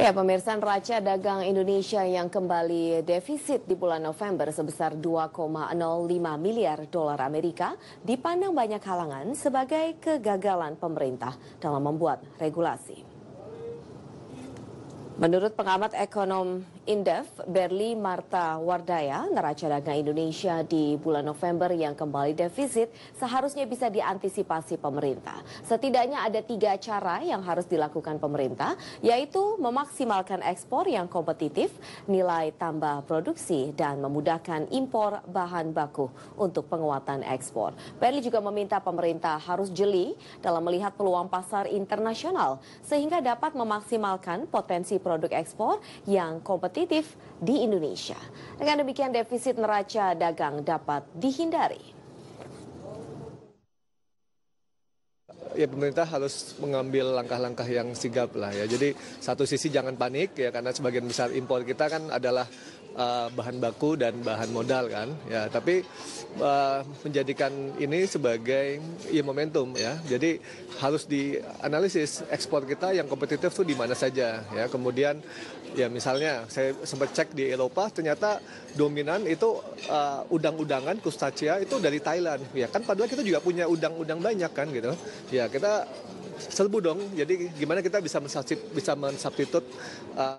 Ya, pemirsa neraca dagang Indonesia yang kembali defisit di bulan November sebesar 2,05 miliar dolar Amerika dipandang banyak halangan sebagai kegagalan pemerintah dalam membuat regulasi. Menurut pengamat ekonom Indef, Berli Marta Wardaya, neraca dagang Indonesia di bulan November yang kembali defisit seharusnya bisa diantisipasi pemerintah. Setidaknya ada tiga cara yang harus dilakukan pemerintah, yaitu memaksimalkan ekspor yang kompetitif, nilai tambah produksi, dan memudahkan impor bahan baku untuk penguatan ekspor. Berli juga meminta pemerintah harus jeli dalam melihat peluang pasar internasional, sehingga dapat memaksimalkan potensi produk ekspor yang kompetitif di Indonesia. Dengan demikian defisit neraca dagang dapat dihindari. ya pemerintah harus mengambil langkah-langkah yang sigap lah ya. Jadi satu sisi jangan panik ya karena sebagian besar impor kita kan adalah uh, bahan baku dan bahan modal kan ya tapi uh, menjadikan ini sebagai ya momentum ya jadi harus dianalisis ekspor kita yang kompetitif tuh di mana saja ya kemudian ya misalnya saya sempat cek di Eropa ternyata dominan itu uh, udang-udangan kustacia itu dari Thailand ya kan padahal kita juga punya udang-udang banyak kan gitu ya kita serbu dong jadi gimana kita bisa mensubstitut bisa mensubstitut uh,